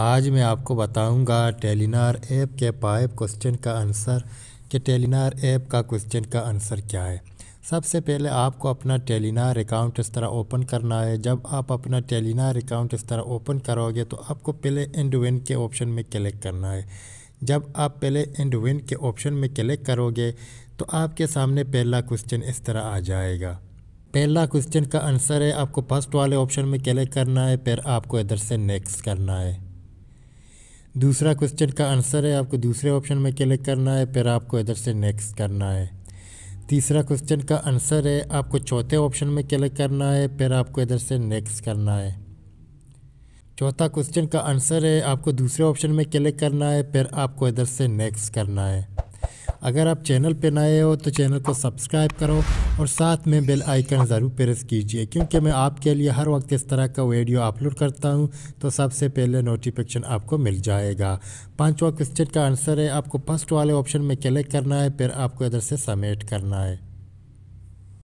आज मैं आपको बताऊंगा टेलीनार ऐप के पाइप क्वेश्चन का आंसर कि टेलीनार ऐप का क्वेश्चन का आंसर क्या है सबसे पहले आपको अपना टेलीनार अकाउंट इस तरह ओपन करना है जब आप अपना टेलीनार अकाउंट इस तरह ओपन करोगे तो आपको पहले एंड विन के ऑप्शन में क्लिक करना है जब आप पहले एंड विन के ऑप्शन में क्लिक करोगे तो आपके सामने पहला क्वेश्चन इस तरह आ जाएगा पहला क्वेश्चन का आंसर है आपको फर्स्ट वाले ऑप्शन में क्लिक करना है फिर आपको इधर से नेक्स्ट करना है दूसरा क्वेश्चन का आंसर है आपको दूसरे ऑप्शन में क्लिक करना है फिर आपको इधर से नेक्स्ट करना है तीसरा क्वेश्चन का आंसर है आपको चौथे ऑप्शन में क्लिक करना है फिर आपको इधर से नेक्स्ट करना है चौथा क्वेश्चन का आंसर है आपको दूसरे ऑप्शन में क्लिक करना है फिर आपको इधर से नेक्स्ट करना है अगर आप चैनल पर नए हो तो चैनल को सब्सक्राइब करो और साथ में बेल आइकन ज़रूर प्रेस कीजिए क्योंकि मैं आपके लिए हर वक्त इस तरह का वीडियो अपलोड करता हूँ तो सबसे पहले नोटिफिकेशन आपको मिल जाएगा पाँचवा क्वेश्चन का आंसर है आपको फर्स्ट वाले ऑप्शन में क्लिक करना है फिर आपको इधर से समेट करना है